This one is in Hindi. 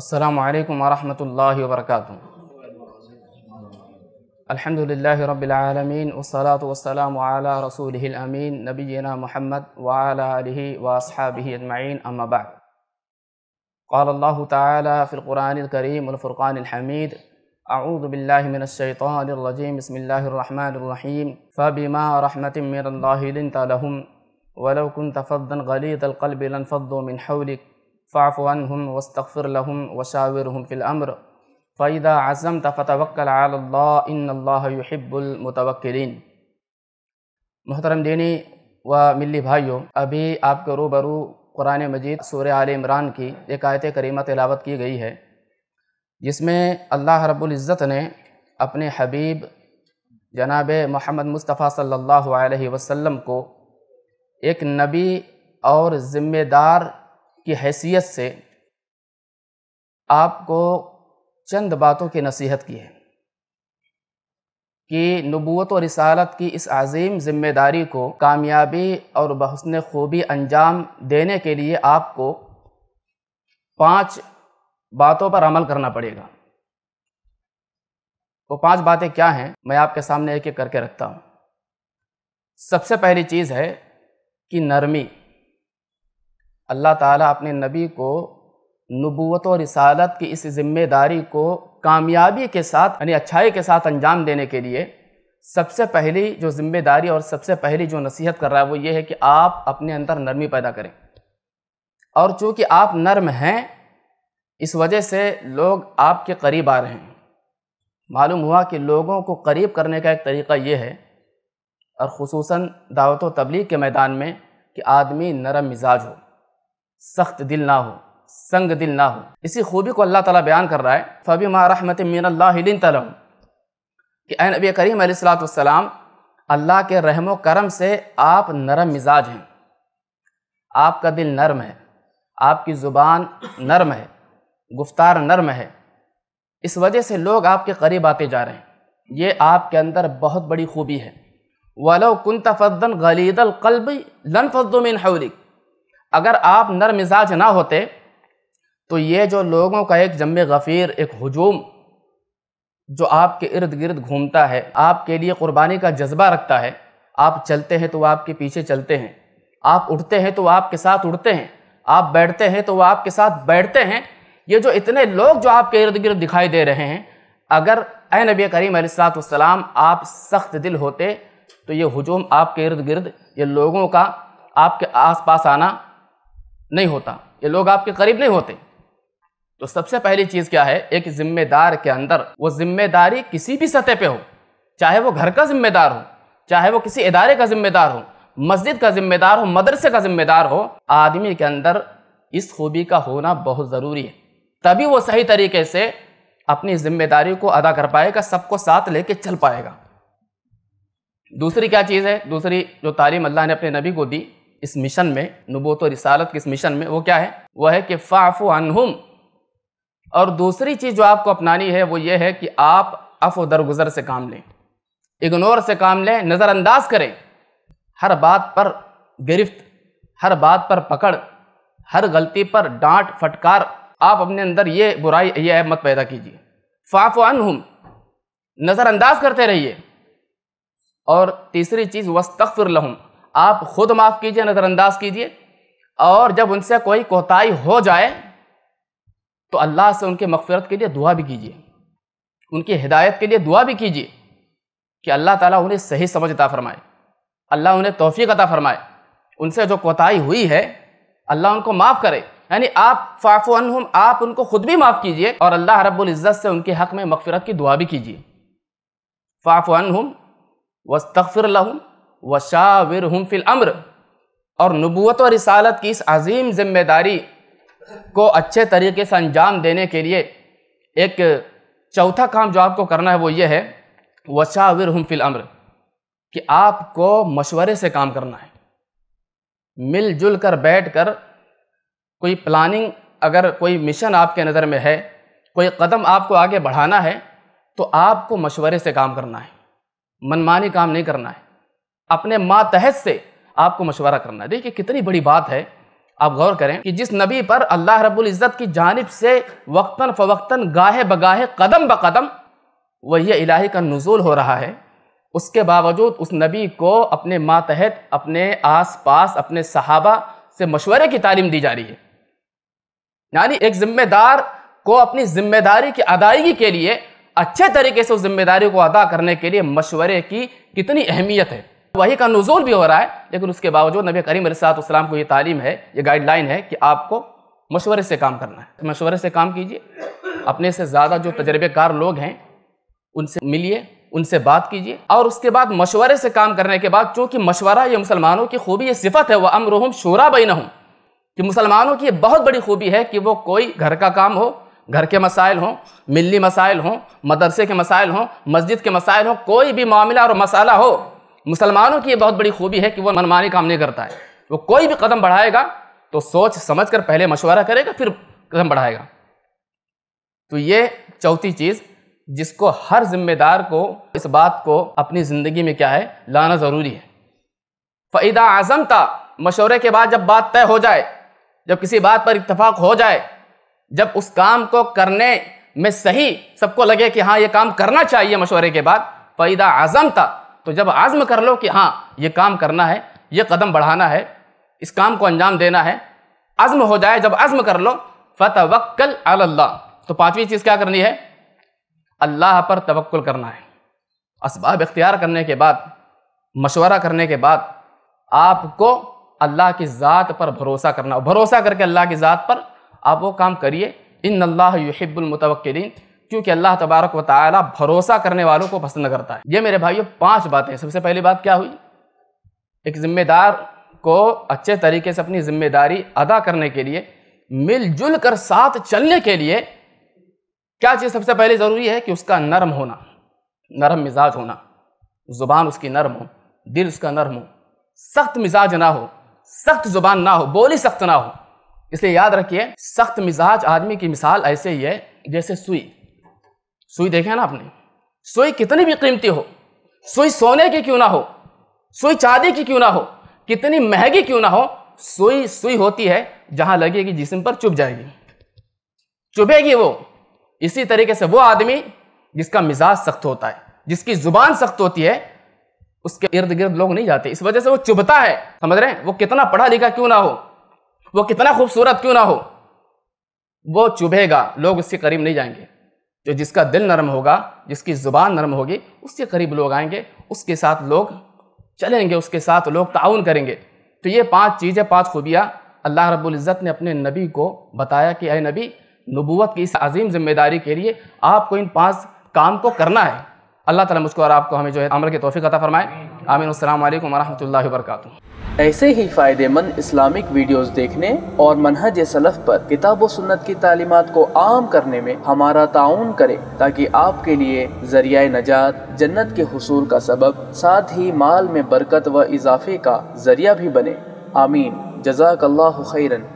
السلام عليكم ورحمة الله وبركاته الحمد لله رب العالمين والصلاة والسلام على رسوله الأمين نبينا محمد وعلى آله وأصحابه أجمعين أما بعد قال الله تعالى في القرآن الكريم والفرقان الحميد أعوذ بالله من الشيطان الرجيم بسم الله الرحمن الرحيم فبما رحمة من الله لنت لهم ولو كنت فظا غليظ القلب لانفضوا من حولك फ़ाफ़ानहम वस्तफ़रलहम वशावरहम फ़िलअमर फ़ैदा आज़म तफ़तवक्ल इन्ब्बुलमतवक्लिन मोहतरम दीनी व मिली भाइयों अभी आपके रूबरू कुरान मजीद सूर आल इमरान की एक आयत करीमा तिलावत की गई है जिसमें अल्लाह रब्ज़त ने अपने हबीब जनाब मोहम्मद मुस्तफ़ा सल्लल्लाहु अलैहि वसल्लम को एक नबी और ज़िम्मेदार की हैसियत से आपको चंद बातों की नसीहत की है कि नबूत और रिसालत की इस अजीम जिम्मेदारी को कामयाबी और बहसन खूबी अंजाम देने के लिए आपको पांच बातों पर अमल करना पड़ेगा वो पांच बातें क्या हैं मैं आपके सामने एक एक करके रखता हूँ सबसे पहली चीज़ है कि नरमी अल्लाह ताला अपने नबी को नबूत और रिसालत की इस ज़िम्मेदारी को कामयाबी के साथ यानी अच्छाई के साथ अंजाम देने के लिए सबसे पहली जो ज़िम्मेदारी और सबसे पहली जो नसीहत कर रहा है वो ये है कि आप अपने अंदर नरमी पैदा करें और चूँकि आप नरम हैं इस वजह से लोग आपके करीब आ रहे हैं मालूम हुआ कि लोगों को करीब करने का एक तरीका ये है और ख़सूस दावत तबलीग के मैदान में कि आदमी नरम मिजाज हो सख्त दिल ना हो संग दिल ना हो इसी खूबी को अल्लाह ताला बयान कर रहा है फ़बी मा रहमत मिन तलम कि ए नबी करीम सलाम अल्लाह के रहम करम से आप नरम मिजाज हैं आपका दिल नरम है आपकी ज़ुबान नरम है गुफ्तार नरम है इस वजह से लोग आपके करीब आते जा रहे हैं ये आपके अंदर बहुत बड़ी खूबी है वलो कुन गलीदल कल्ब लन मिन हौलिक अगर आप नर मिजाज ना होते तो ये जो लोगों का एक जम गफ़ीर एक हजूम जो आपके इर्द गिर्द घूमता है आपके लिए क़ुरबानी का जज्बा रखता है आप चलते हैं तो वह आपके पीछे चलते हैं आप उठते हैं तो वह आपके साथ उठते हैं आप बैठते हैं तो वह आपके साथ बैठते हैं ये जो इतने लोग जो आपके इर्द गिर्द दिखाई दे रहे हैं अगर ए नबी करीम सलाम आप सख्त दिल होते तो ये हजूम आपके इर्द गिर्द ये लोगों का आपके आस पास आना नहीं होता ये लोग आपके करीब नहीं होते तो सबसे पहली चीज़ क्या है एक जिम्मेदार के अंदर वो जिम्मेदारी किसी भी सतह पे हो चाहे वो घर का जिम्मेदार हो चाहे वो किसी इदारे का जिम्मेदार हो मस्जिद का जिम्मेदार हो मदरसे का जिम्मेदार हो आदमी के अंदर इस खूबी का होना बहुत ज़रूरी है तभी वो सही तरीके से अपनी जिम्मेदारी को अदा कर पाएगा सबको साथ लेके चल पाएगा दूसरी क्या चीज़ है दूसरी जो तालीम अल्लाह ने अपने नबी को दी इस मिशन में और रिसालत के इस मिशन में वो क्या है वह है कि फ़ाफ़ु अनहुम और दूसरी चीज़ जो आपको अपनानी है वो ये है कि आप अफ दरगुजर से काम लें इग्नोर से काम लें नज़रअंदाज करें हर बात पर गिरफ्त हर बात पर पकड़ हर गलती पर डांट फटकार आप अपने अंदर ये बुराई ये मत पैदा कीजिए फ़ाफ़ अनहुम नज़रअंदाज करते रहिए और तीसरी चीज़ वस्तफ़िर लहूँ आप खुद माफ़ कीजिए नज़रअंदाज कीजिए और जब उनसे कोई कोताही हो जाए तो अल्लाह से उनके मगफरत के लिए दुआ भी कीजिए उनकी हिदायत के लिए दुआ भी कीजिए कि अल्लाह ताला उन्हें सही समझ अता फरमाए अल्लाह उन्हें तोफ़ी अता फरमाए उनसे जो कोताही हुई है अल्लाह उनको माफ़ करे यानी आप हम आप उनको ख़ुद भी माफ़ कीजिए और अल्लाह रब्ज़त से उनके हक़ में मगफरत की दुआ भी कीजिए हम वस्तफ़िर लहूँ वशाविर हम फिल अम्र और नबूत और रिसालत की इस अजीम जिम्मेदारी को अच्छे तरीके से अंजाम देने के लिए एक चौथा काम जो आपको करना है वो ये है वशाविर हम फिल अम्र कि आपको मशवरे से काम करना है मिलजुल कर बैठ कर कोई प्लानिंग अगर कोई मिशन आपके नज़र में है कोई कदम आपको आगे बढ़ाना है तो आपको मशवरे से काम करना है मनमानी काम नहीं करना है अपने मातहत से आपको मशवरा करना है देखिए कितनी बड़ी बात है आप गौर करें कि जिस नबी पर अल्लाह रब्बुल इज़्ज़त की जानब से वक्ता फ़वक्ता गाहे बगाहे कदम ब कदम वही इलाही का नज़ुल हो रहा है उसके बावजूद उस नबी को अपने मातहत अपने आस पास अपने सहाबा से मशवरे की तालीम दी जा रही है यानी एक ज़िम्मेदार को अपनी ज़िम्मेदारी की अदायगी के लिए अच्छे तरीके से उस जिम्मेदारी को अदा करने के लिए मशवरे की कितनी अहमियत है वही का नजूल भी हो रहा है लेकिन उसके बावजूद नबी करीम सातम को ये तालीम है ये गाइडलाइन है कि आपको मशवरे से काम करना है मशवरे से काम कीजिए अपने से ज़्यादा जो तजर्बेकार लोग हैं उनसे मिलिए उनसे बात कीजिए और उसके बाद मशवरे से काम करने के बाद चूँकि मशवरा ये मुसलमानों की खूबी यह सिफत है वह अमरहम शूरा बैन हूँ कि मुसलमानों की बहुत बड़ी खूबी है कि वो कोई घर का काम हो घर के मसाइल हों मिली मसाइल हों मदरसे के मसाइल हों मस्जिद के मसाइल हों कोई भी मामला और मसाला हो मुसलमानों की ये बहुत बड़ी खूबी है कि वो मनमानी काम नहीं करता है वो कोई भी कदम बढ़ाएगा तो सोच समझ कर पहले मशवरा करेगा फिर कदम बढ़ाएगा तो ये चौथी चीज़ जिसको हर जिम्मेदार को इस बात को अपनी ज़िंदगी में क्या है लाना ज़रूरी है फ़ैदा आज़म था मशवरे के बाद जब बात तय हो जाए जब किसी बात पर इतफाक़ हो जाए जब उस काम को करने में सही सबको लगे कि हाँ ये काम करना चाहिए मशवरे के बाद फ़ैदा आज़म था तो जब आज़म कर लो कि हाँ ये काम करना है ये कदम बढ़ाना है इस काम को अंजाम देना है आज़म हो जाए जब आज़म कर लो फ़तवक्ल अल्लाह तो पाँचवीं चीज़ क्या करनी है अल्लाह पर तवक्ल करना है इसबाब इख्तियार करने के बाद मशवरा करने के बाद आपको अल्लाह की ज़ात पर भरोसा करना भरोसा करके अल्लाह की ज़ात पर आप वो काम करिए इन अल्लाह युहिब्बुलमतवक्लिन क्योंकि अल्लाह तबारक व ताली भरोसा करने वालों को पसंद करता है ये मेरे भाइयों पांच बातें सबसे पहली बात क्या हुई एक जिम्मेदार को अच्छे तरीके से अपनी जिम्मेदारी अदा करने के लिए मिलजुल कर साथ चलने के लिए क्या चीज़ सबसे पहले ज़रूरी है कि उसका नरम होना नरम मिजाज होना ज़ुबान उसकी नरम हो दिल उसका नरम हो सख्त मिजाज ना हो सख्त ज़ुबान ना हो बोली सख्त ना हो इसलिए याद रखिए सख्त मिजाज आदमी की मिसाल ऐसे ही है जैसे सुई सुई देखे ना आपने सुई कितनी भी कीमती हो सुई सोने की क्यों ना हो सुई चांदी की क्यों ना हो कितनी महंगी क्यों ना हो सुई सुई होती है जहां लगेगी जिसम पर चुभ जाएगी चुभेगी वो इसी तरीके से वो आदमी जिसका मिजाज सख्त होता है जिसकी जुबान सख्त होती है उसके इर्द गिर्द लोग नहीं जाते इस वजह से वो चुभता है समझ रहे हैं वो कितना पढ़ा लिखा क्यों ना हो वो कितना खूबसूरत क्यों ना हो वो चुभेगा लोग उसके करीब नहीं जाएंगे जो जिसका दिल नरम होगा जिसकी ज़ुबान नरम होगी उसके करीब लोग आएंगे उसके साथ लोग चलेंगे उसके साथ लोग ताउन करेंगे तो ये पांच चीज़ें पांच खूबियाँ अल्लाह रबुल्ज़त ने अपने नबी को बताया कि अय नबी नबूत की इस अजीम जिम्मेदारी के लिए आपको इन पाँच काम को करना है अल्लाह ताला मुझको और आपको हमें जो है अमल की तोफ़ी अता फरमाए आमीन अल्लाम वरहमल वरक ऐसे ही फ़ायदेमंद इस्लामिक वीडियोस देखने और मनहज सलफ़ पर किताब व सुन्नत की तालीमत को आम करने में हमारा ताउन करें ताकि आपके लिए ज़रिया नजात जन्नत के हसूल का सबब साथ ही माल में बरकत व इजाफे का ज़रिया भी बने आमीन जजाक खैरन